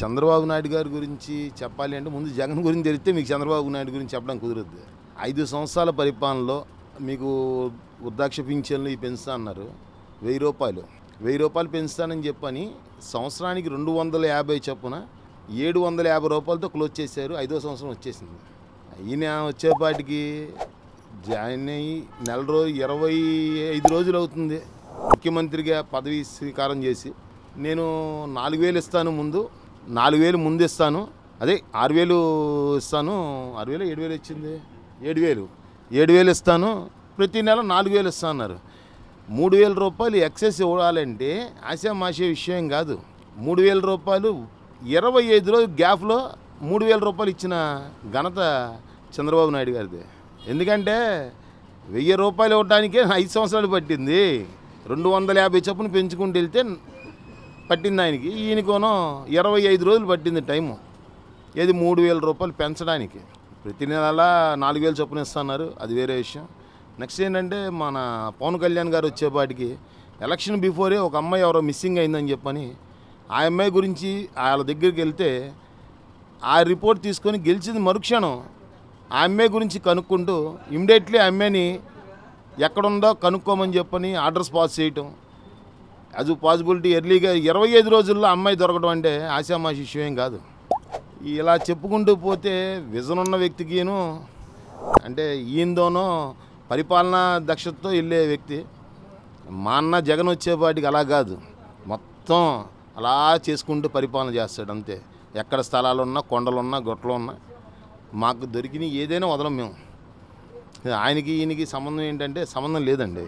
చంద్రబాబు నాయుడు గారి గురించి చెప్పాలి అంటే ముందు జగన్ గురించి తెలిస్తే మీకు చంద్రబాబు నాయుడు గురించి చెప్పడం కుదరదు ఐదు సంవత్సరాల పరిపాలనలో మీకు వృద్ధాక్ష పింఛన్లు పెంచుతా అన్నారు వెయ్యి రూపాయలు వెయ్యి రూపాయలు పెంచుతానని చెప్పని సంవత్సరానికి రెండు వందల యాభై చొప్పున ఏడు వందల యాభై రూపాయలతో క్లోజ్ చేశారు ఐదో సంవత్సరం వచ్చేసింది ఈయన వచ్చేపాటికి జాయిన్ అయ్యి నెల రోజు ఇరవై ఐదు రోజులు అవుతుంది ముఖ్యమంత్రిగా పదవి స్వీకారం చేసి నేను నాలుగు వేలు ఇస్తాను ముందు నాలుగు వేలు ముందు ఇస్తాను అదే ఆరు వేలు ఇస్తాను ఆరు వేలు ఏడు వేలు ఇచ్చింది ఏడు వేలు ఏడు వేలు ఇస్తాను ప్రతి నెల నాలుగు వేలు ఇస్తాను అన్నారు మూడు వేల రూపాయలు ఎక్సెస్ ఇవ్వాలంటే ఆశామాషే విషయం కాదు మూడు వేల రూపాయలు ఇరవై ఐదు రోజు గ్యాప్లో మూడు వేల రూపాయలు ఇచ్చిన ఘనత చంద్రబాబు నాయుడు గారిది ఎందుకంటే వెయ్యి రూపాయలు ఇవ్వడానికే ఐదు సంవత్సరాలు పట్టింది రెండు వందల యాభై చొప్పున పెంచుకుంటూ వెళ్తే పట్టింది ఆయనకి ఈయనకోనో ఇరవై ఐదు రోజులు పట్టింది టైము ఏది మూడు వేల రూపాయలు పెంచడానికి ప్రతి నెల నాలుగు వేలు చొప్పున ఇస్తున్నారు అది వేరే విషయం నెక్స్ట్ ఏంటంటే మన పవన్ కళ్యాణ్ గారు వచ్చేపాటికి ఎలక్షన్ బిఫోరే ఒక అమ్మాయి ఎవరో మిస్సింగ్ అయిందని చెప్పని ఆ అమ్మాయి గురించి వాళ్ళ దగ్గరికి వెళ్తే ఆ రిపోర్ట్ తీసుకొని గెలిచింది మరుక్షణం ఆ అమ్మాయి గురించి కనుక్కుంటూ ఇమ్మీడియట్లీ ఆ అమ్మాయిని ఎక్కడుందో కనుక్కోమని చెప్పని ఆర్డర్స్ పాస్ చేయటం యాజ్ పాసిబిలిటీ ఎర్లీగా ఇరవై ఐదు రోజుల్లో అమ్మాయి దొరకడం అంటే ఆశామాషి విషయం కాదు ఇలా చెప్పుకుంటూ పోతే విజన్ ఉన్న వ్యక్తికిను అంటే ఈయనతోనో పరిపాలనా దక్షతతో వెళ్ళే వ్యక్తి మా అన్న జగన్ వచ్చేపాటికి అలా కాదు మొత్తం అలా చేసుకుంటూ పరిపాలన చేస్తాడు అంతే ఎక్కడ స్థలాలు ఉన్నా కొండలున్నా గొట్టలు ఉన్నా మాకు దొరికినవి ఏదైనా వదలం మేము ఆయనకి ఈయనకి సంబంధం ఏంటంటే సంబంధం లేదండి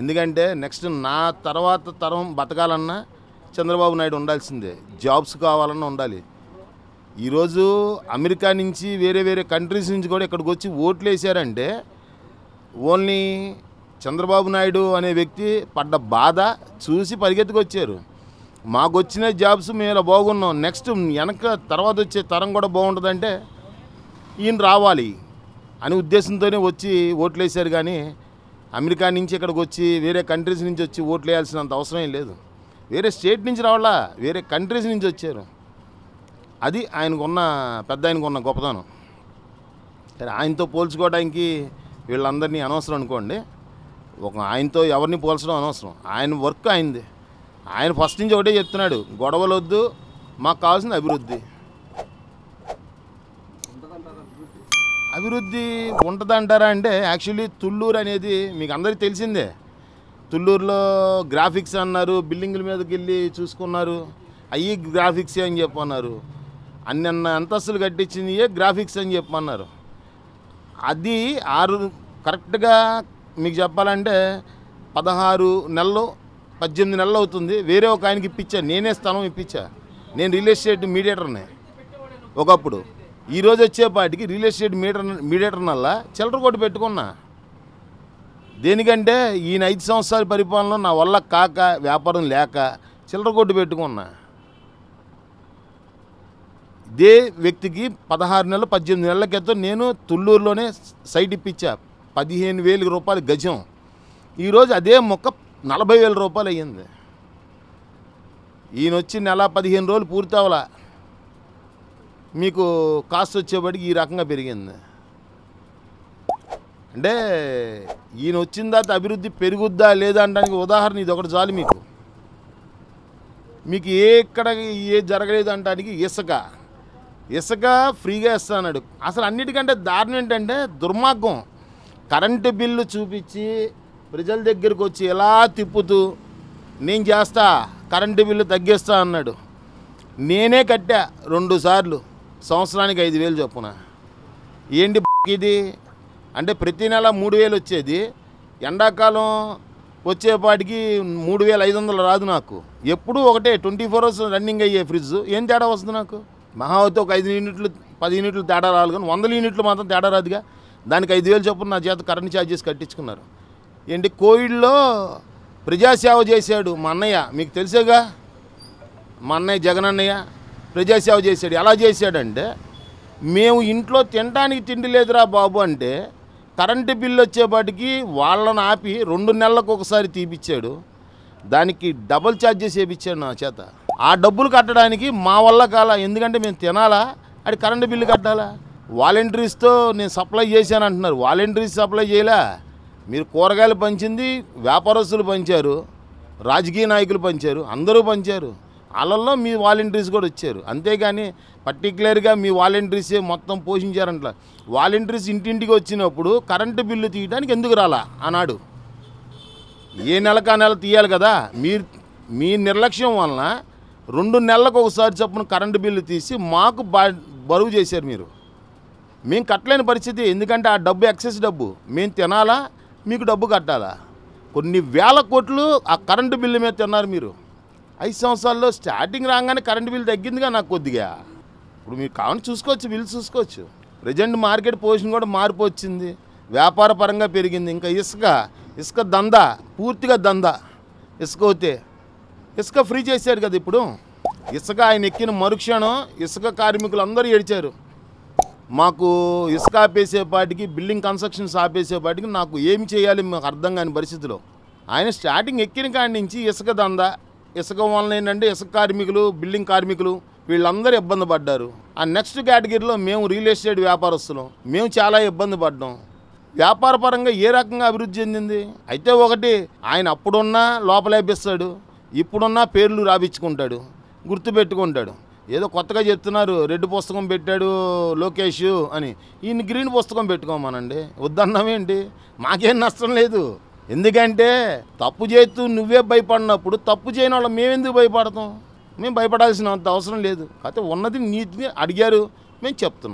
ఎందుకంటే నెక్స్ట్ నా తర్వాత తరం బతకాలన్నా చంద్రబాబు నాయుడు ఉండాల్సిందే జాబ్స్ కావాలన్నా ఉండాలి ఈరోజు అమెరికా నుంచి వేరే వేరే కంట్రీస్ నుంచి కూడా ఇక్కడికి వచ్చి ఓట్లు వేసారంటే ఓన్లీ చంద్రబాబు నాయుడు అనే వ్యక్తి పడ్డ బాధ చూసి పరిగెత్తుకొచ్చారు మాకు వచ్చిన జాబ్స్ మేము బాగున్నాం నెక్స్ట్ వెనక తర్వాత వచ్చే తరం కూడా బాగుంటుందంటే ఈయన రావాలి అనే ఉద్దేశంతోనే వచ్చి వేశారు కానీ అమెరికా నుంచి ఇక్కడికి వచ్చి వేరే కంట్రీస్ నుంచి వచ్చి ఓట్లు వేయాల్సినంత అవసరం ఏం లేదు వేరే స్టేట్ నుంచి రావాలా వేరే కంట్రీస్ నుంచి వచ్చారు అది ఆయనకున్న పెద్ద ఆయనకున్న గొప్పతనం సరే ఆయనతో పోల్చుకోవడానికి వీళ్ళందరినీ అనవసరం అనుకోండి ఒక ఆయనతో ఎవరిని పోల్చడం అనవసరం ఆయన వర్క్ ఆయనది ఆయన ఫస్ట్ నుంచి ఒకటే చెప్తున్నాడు గొడవలొద్దు మాకు కావాల్సిన అభివృద్ధి అభివృద్ధి ఉంటుందంటారా అంటే యాక్చువల్లీ తుళ్ళూరు అనేది మీకు అందరికీ తెలిసిందే తుళ్ళూరులో గ్రాఫిక్స్ అన్నారు బిల్డింగ్ల మీదకి వెళ్ళి చూసుకున్నారు అవి గ్రాఫిక్స్ అని చెప్పన్నారు అన్న అంతస్తులు కట్టించింది ఏ గ్రాఫిక్స్ అని చెప్పన్నారు అది ఆరు కరెక్ట్గా మీకు చెప్పాలంటే పదహారు నెలలు పద్దెనిమిది నెలలు అవుతుంది వేరే ఒక ఆయనకి ఇప్పించా నేనే స్థలం ఇప్పించా నేను రియల్ ఎస్టేట్ మీడియేటర్ని ఒకప్పుడు ఈరోజు వచ్చేపాటికి రియల్ ఎస్టేట్ మీటర్ మీడియేటర్ నల్లా చిల్లర కొట్టు పెట్టుకున్నా దేనికంటే ఈయన ఐదు సంవత్సరాల పరిపాలన నా వల్ల కాక వ్యాపారం లేక చిల్లర కొట్టు పెట్టుకున్నా ఇదే వ్యక్తికి పదహారు నెలలు పద్దెనిమిది నెలల క్రితం నేను తుళ్ళూరులోనే సైట్ ఇప్పించా పదిహేను వేల రూపాయలు గజం ఈరోజు అదే మొక్క నలభై వేల రూపాయలు అయ్యింది ఈయన వచ్చి నెల పదిహేను రోజులు పూర్తి అవలా మీకు కాస్ట్ వచ్చేప్పటికి ఈ రకంగా పెరిగింది అంటే ఈయన వచ్చిన తర్వాత అభివృద్ధి పెరుగుద్దా లేదా అనడానికి ఉదాహరణ ఇది ఒకటి చాలు మీకు మీకు ఏ ఎక్కడ ఏ జరగలేదు అనడానికి ఇసుక ఇసుక ఫ్రీగా ఇస్తాడు అసలు అన్నిటికంటే దారుణం ఏంటంటే దుర్మార్గం కరెంటు బిల్లు చూపించి ప్రజల దగ్గరికి వచ్చి ఎలా తిప్పుతూ నేను చేస్తా కరెంటు బిల్లు తగ్గిస్తా అన్నాడు నేనే కట్టా రెండు సార్లు సంవత్సరానికి ఐదు వేలు చొప్పున ఏంటి ఇది అంటే ప్రతి నెల మూడు వేలు వచ్చేది ఎండాకాలం వచ్చేపాటికి మూడు వేల ఐదు వందలు రాదు నాకు ఎప్పుడూ ఒకటే ట్వంటీ ఫోర్ అవర్స్ రన్నింగ్ అయ్యే ఫ్రిడ్జ్ ఏం తేడా వస్తుంది నాకు మహా ఒక ఐదు యూనిట్లు పది యూనిట్లు తేడా రాదు కానీ వందల యూనిట్లు మాత్రం తేడా రాదుగా దానికి ఐదు వేలు చొప్పున నా చేత కరెంట్ ఛార్జెస్ కట్టించుకున్నారు ఏంటి కోవిడ్లో ప్రజాసేవ చేశాడు మా అన్నయ్య మీకు తెలిసేగా మా అన్నయ్య జగన్ అన్నయ్య ప్రజాసేవ చేశాడు ఎలా చేశాడంటే మేము ఇంట్లో తినడానికి తిండి లేదురా బాబు అంటే కరెంటు బిల్లు వచ్చేపాటికి వాళ్ళని ఆపి రెండు నెలలకు ఒకసారి తీపిచ్చాడు దానికి డబుల్ ఛార్జెస్ వేయించాడు నా చేత ఆ డబ్బులు కట్టడానికి మా వల్ల కాల ఎందుకంటే మేము తినాలా అది కరెంటు బిల్లు కట్టాలా వాలంటీర్స్తో నేను సప్లై చేశాను అంటున్నారు వాలంటీర్స్ సప్లై చేయలే మీరు కూరగాయలు పంచింది వ్యాపారస్తులు పంచారు రాజకీయ నాయకులు పంచారు అందరూ పంచారు వాళ్ళల్లో మీ వాలంటీర్స్ కూడా వచ్చారు అంతేగాని పర్టికులర్గా మీ వాలంటీర్సే మొత్తం పోషించారంట వాలంటీర్స్ ఇంటింటికి వచ్చినప్పుడు కరెంటు బిల్లు తీయడానికి ఎందుకు రాలా ఆనాడు ఏ నెలకు ఆ నెల తీయాలి కదా మీరు మీ నిర్లక్ష్యం వలన రెండు నెలలకు ఒకసారి చొప్పున కరెంటు బిల్లు తీసి మాకు బరువు చేశారు మీరు మేము కట్టలేని పరిస్థితి ఎందుకంటే ఆ డబ్బు ఎక్సెస్ డబ్బు మేము తినాలా మీకు డబ్బు కట్టాలా కొన్ని వేల కోట్లు ఆ కరెంటు బిల్లు మీద తిన్నారు మీరు ఐదు సంవత్సరాల్లో స్టార్టింగ్ రాగానే కరెంట్ బిల్ తగ్గిందిగా నాకు కొద్దిగా ఇప్పుడు మీరు కావాలని చూసుకోవచ్చు బిల్ చూసుకోవచ్చు ప్రజెంట్ మార్కెట్ పొజిషన్ కూడా మార్పు వచ్చింది వ్యాపార పరంగా పెరిగింది ఇంకా ఇసుక ఇసుక దందా పూర్తిగా దందా ఇసుక అవుతే ఇసుక ఫ్రీ చేశారు కదా ఇప్పుడు ఇసుక ఆయన ఎక్కిన మరుక్షణం ఇసుక కార్మికులు అందరూ ఏడిచారు మాకు ఇసుక ఆపేసేపాటికి బిల్డింగ్ కన్స్ట్రక్షన్స్ ఆపేసేపాటికి నాకు ఏం చేయాలి మాకు అర్థం కాని పరిస్థితిలో ఆయన స్టార్టింగ్ ఎక్కిన కాడి నుంచి ఇసుక దందా ఇసుక వలన ఏంటంటే ఇసుక కార్మికులు బిల్డింగ్ కార్మికులు వీళ్ళందరూ ఇబ్బంది పడ్డారు ఆ నెక్స్ట్ కేటగిరీలో మేము రియల్ ఎస్టేట్ వ్యాపారస్తులం మేము చాలా ఇబ్బంది పడ్డాం వ్యాపార పరంగా ఏ రకంగా అభివృద్ధి చెందింది అయితే ఒకటి ఆయన అప్పుడున్నా లోపలేపిస్తాడు ఇప్పుడున్నా పేర్లు రాపించుకుంటాడు గుర్తుపెట్టుకుంటాడు ఏదో కొత్తగా చెప్తున్నారు రెడ్ పుస్తకం పెట్టాడు లోకేష్ అని ఈయన గ్రీన్ పుస్తకం పెట్టుకోమానండి వద్దన్నామేంటి మాకేం నష్టం లేదు ఎందుకంటే తప్పు చేస్తూ నువ్వే భయపడినప్పుడు తప్పు చేయని వాళ్ళు మేమెందుకు భయపడతాం మేము భయపడాల్సిన అంత అవసరం లేదు అయితే ఉన్నది నీతిని అడిగారు మేము చెప్తున్నాం